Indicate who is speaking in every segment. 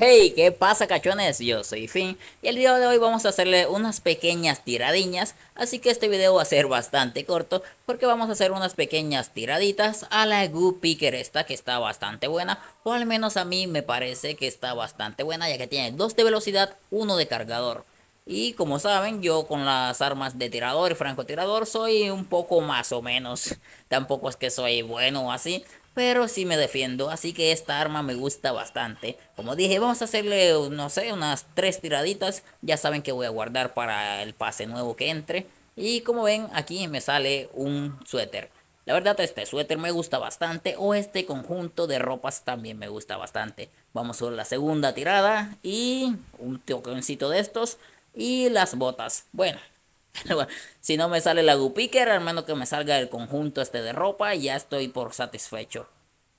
Speaker 1: Hey, ¿qué pasa cachones? Yo soy Finn y el video de hoy vamos a hacerle unas pequeñas tiradiñas, así que este video va a ser bastante corto porque vamos a hacer unas pequeñas tiraditas a la Goo Picker esta que está bastante buena, o al menos a mí me parece que está bastante buena ya que tiene dos de velocidad, uno de cargador. Y como saben, yo con las armas de tirador y francotirador soy un poco más o menos. Tampoco es que soy bueno o así, pero sí me defiendo. Así que esta arma me gusta bastante. Como dije, vamos a hacerle, no sé, unas tres tiraditas. Ya saben que voy a guardar para el pase nuevo que entre. Y como ven, aquí me sale un suéter. La verdad este suéter me gusta bastante o este conjunto de ropas también me gusta bastante. Vamos a la segunda tirada y un toquecito de estos y las botas. Bueno, si no me sale la Gupiker, al menos que me salga el conjunto este de ropa, ya estoy por satisfecho.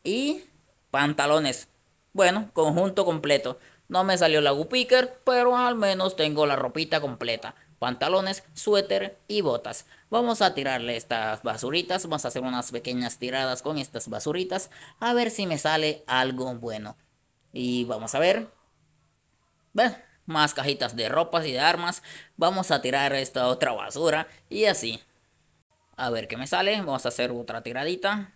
Speaker 1: Y pantalones. Bueno, conjunto completo. No me salió la Gupiker, pero al menos tengo la ropita completa. Pantalones, suéter y botas. Vamos a tirarle estas basuritas. Vamos a hacer unas pequeñas tiradas con estas basuritas. A ver si me sale algo bueno. Y vamos a ver. Bueno, más cajitas de ropas y de armas. Vamos a tirar esta otra basura y así. A ver qué me sale. Vamos a hacer otra tiradita.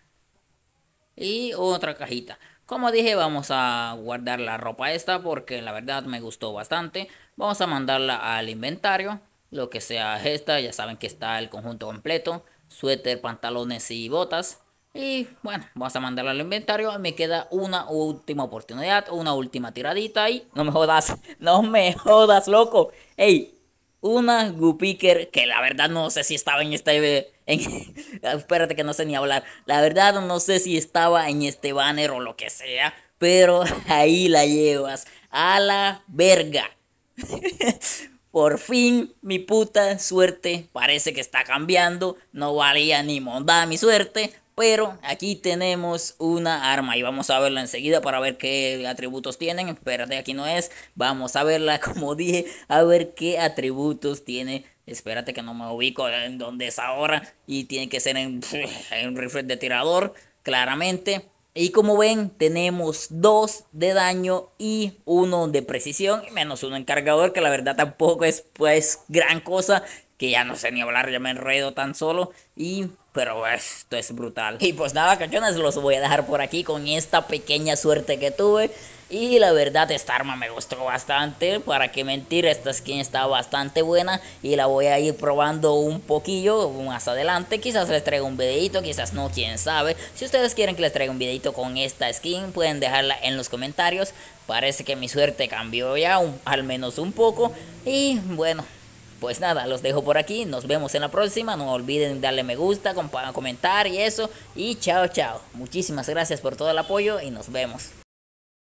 Speaker 1: Y otra cajita. Como dije, vamos a guardar la ropa esta porque la verdad me gustó bastante. Vamos a mandarla al inventario. Lo que sea esta, ya saben que está el conjunto completo. Suéter, pantalones y botas. Y bueno, vamos a mandarlo al inventario. Me queda una última oportunidad, una última tiradita ahí. No me jodas, no me jodas, loco. Ey, una Gupiker que la verdad no sé si estaba en este... espérate que no sé ni hablar. La verdad no sé si estaba en este banner o lo que sea. Pero ahí la llevas. A la verga. Por fin mi puta suerte parece que está cambiando. No valía ni monda mi suerte. Pero aquí tenemos una arma y vamos a verla enseguida para ver qué atributos tienen. Espérate, aquí no es. Vamos a verla, como dije, a ver qué atributos tiene. Espérate que no me ubico en donde es ahora. Y tiene que ser en, un rifle de tirador, claramente. Y como ven, tenemos dos de daño y uno de precisión, menos uno en cargador, que la verdad tampoco es pues gran cosa que ya no sé ni hablar, ya me enredo tan solo. Y, pero esto es brutal. Y pues nada, cachones, los voy a dejar por aquí con esta pequeña suerte que tuve. Y la verdad, esta arma me gustó bastante. Para qué mentir, esta skin está bastante buena. Y la voy a ir probando un poquillo más adelante. Quizás les traiga un videito, quizás no, quién sabe. Si ustedes quieren que les traiga un videito con esta skin, pueden dejarla en los comentarios. Parece que mi suerte cambió ya, al menos un poco. Y bueno pues nada, los dejo por aquí. Nos vemos en la próxima. No olviden darle me gusta, comentar y eso. Y chao, chao. Muchísimas gracias por todo el apoyo y nos vemos.